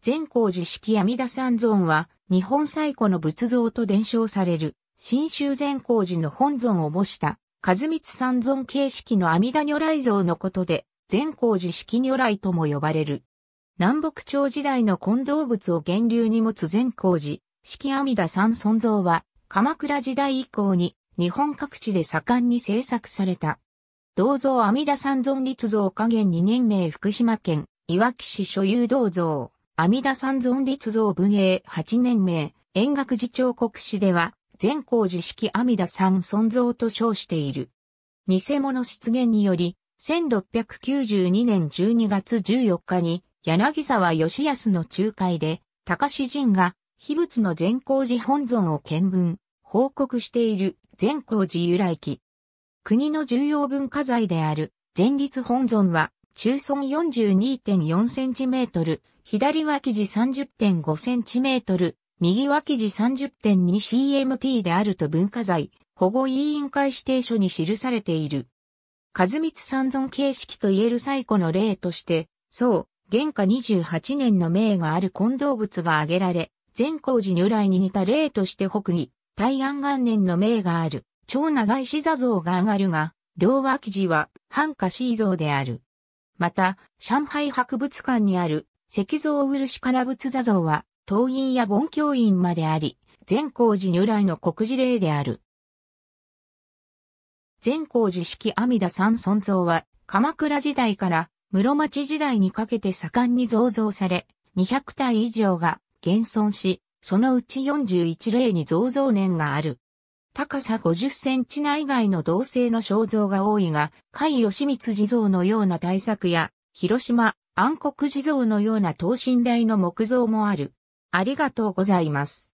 善光寺式阿弥陀三尊は、日本最古の仏像と伝承される、新州善光寺の本尊を模した、和光三尊形式の阿弥陀如来像のことで、善光寺式如来とも呼ばれる。南北朝時代の混同物を源流に持つ善光寺、式阿弥陀三尊像は、鎌倉時代以降に、日本各地で盛んに制作された。銅像阿弥陀三尊立像加減2年名福島県、いわき市所有銅像。阿弥陀三尊立像文営八年名、円覚寺彫刻師では、善光寺式阿弥陀三尊像と称している。偽物出現により、1692年12月14日に、柳沢義康の仲介で、高志人が、秘仏の善光寺本尊を見分、報告している善光寺由来記。国の重要文化財である、善立本尊は、中村 42.4cm、左脇地 30.5cm、右脇地 30.2cmt であると文化財保護委員会指定書に記されている。和光三尊形式と言える最古の例として、そう、現下28年の名がある混動物が挙げられ、善光寺如来に似た例として北義、大安元年の名がある、超長い死座像が上がるが、両脇地は、半下死像である。また、上海博物館にある石像漆から仏座像は、党員や盆教員まであり、善光寺如来の国事例である。善光寺式阿弥陀三尊像は、鎌倉時代から室町時代にかけて盛んに造像され、200体以上が現存し、そのうち41例に造像年がある。高さ50センチ内外の銅製の肖像が多いが、甲斐義満地蔵のような大作や、広島暗黒地蔵のような等身大の木造もある。ありがとうございます。